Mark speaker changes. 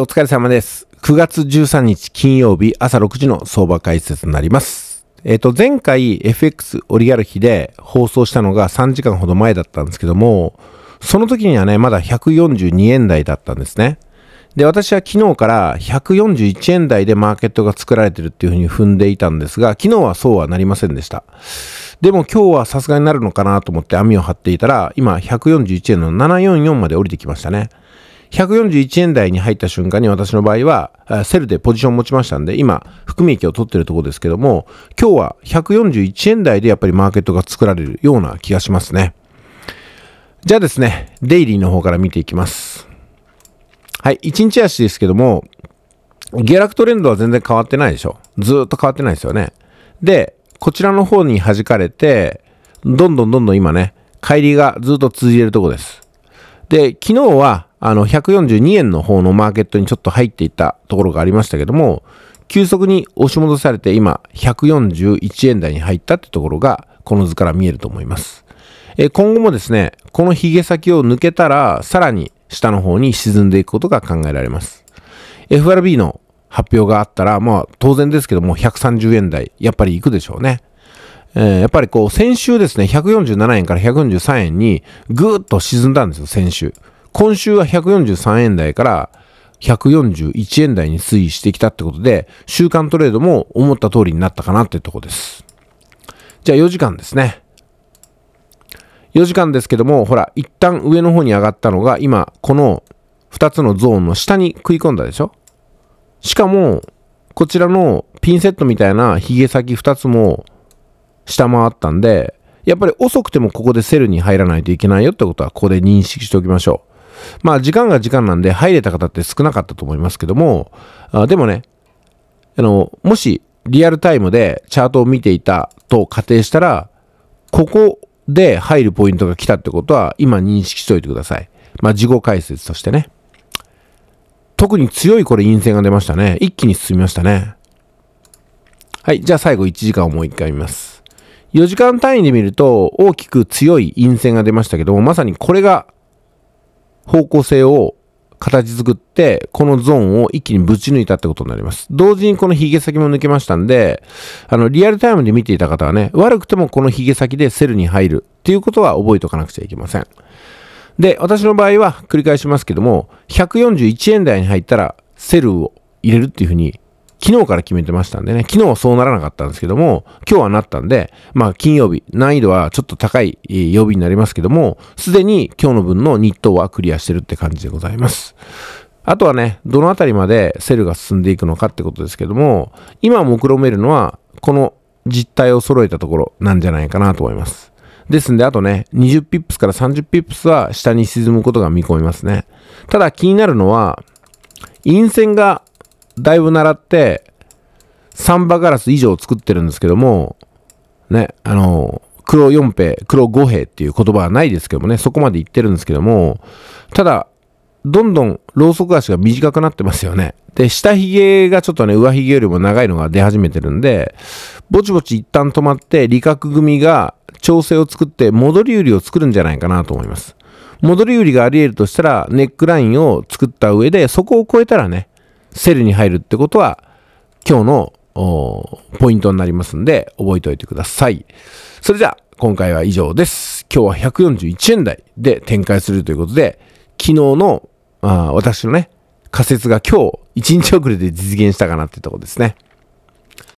Speaker 1: お疲れ様です。9月13日金曜日朝6時の相場解説になります。えっ、ー、と、前回 FX オリガルヒで放送したのが3時間ほど前だったんですけども、その時にはね、まだ142円台だったんですね。で、私は昨日から141円台でマーケットが作られてるっていうふうに踏んでいたんですが、昨日はそうはなりませんでした。でも今日はさすがになるのかなと思って網を張っていたら、今141円の744まで降りてきましたね。141円台に入った瞬間に私の場合は、セルでポジション持ちましたんで、今、含み益を取ってるところですけども、今日は141円台でやっぱりマーケットが作られるような気がしますね。じゃあですね、デイリーの方から見ていきます。はい、1日足ですけども、下落トレンドは全然変わってないでしょ。ずっと変わってないですよね。で、こちらの方に弾かれて、どんどんどんどん今ね、帰りがずっと続いているところです。で、昨日はあの、142円の方のマーケットにちょっと入っていたところがありましたけども、急速に押し戻されて今、141円台に入ったってところが、この図から見えると思います。え今後もですね、このヒゲ先を抜けたら、さらに下の方に沈んでいくことが考えられます。FRB の発表があったら、まあ当然ですけども、130円台、やっぱり行くでしょうね。えー、やっぱりこう、先週ですね、147円から143円にぐーっと沈んだんですよ、先週。今週は143円台から141円台に推移してきたってことで、週間トレードも思った通りになったかなってとこです。じゃあ4時間ですね。4時間ですけども、ほら、一旦上の方に上がったのが、今、この2つのゾーンの下に食い込んだでしょしかも、こちらのピンセットみたいな髭先2つも下回ったんで、やっぱり遅くてもここでセルに入らないといけないよってことは、ここで認識しておきましょう。まあ時間が時間なんで入れた方って少なかったと思いますけども、あでもね、あの、もしリアルタイムでチャートを見ていたと仮定したら、ここで入るポイントが来たってことは今認識しておいてください。まあ事後解説としてね。特に強いこれ陰線が出ましたね。一気に進みましたね。はい。じゃあ最後1時間をもう一回見ます。4時間単位で見ると大きく強い陰線が出ましたけども、まさにこれが方向性を形作って、このゾーンを一気にぶち抜いたってことになります。同時にこの髭先も抜けましたんで、あの、リアルタイムで見ていた方はね、悪くてもこの髭先でセルに入るっていうことは覚えておかなくちゃいけません。で、私の場合は繰り返しますけども、141円台に入ったらセルを入れるっていうふうに昨日から決めてましたんでね、昨日はそうならなかったんですけども、今日はなったんで、まあ金曜日、難易度はちょっと高い曜日になりますけども、すでに今日の分の日当はクリアしてるって感じでございます。あとはね、どのあたりまでセルが進んでいくのかってことですけども、今目論めるのは、この実態を揃えたところなんじゃないかなと思います。ですんで、あとね、20ピップスから30ピップスは下に沈むことが見込みますね。ただ気になるのは、陰線がだいぶ習って、サンバガラス以上作ってるんですけども、ね、あの、黒4兵、黒5兵っていう言葉はないですけどもね、そこまで言ってるんですけども、ただ、どんどんろうそく足が短くなってますよね。で、下髭がちょっとね、上髭よりも長いのが出始めてるんで、ぼちぼち一旦止まって、理覚組が調整を作って、戻り売りを作るんじゃないかなと思います。戻り売りがあり得るとしたら、ネックラインを作った上で、そこを超えたらね、セルに入るってことは、今日のポイントになりますんで、覚えておいてください。それじゃあ、今回は以上です。今日は141円台で展開するということで、昨日の、あ私のね、仮説が今日1日遅れで実現したかなってとこですね。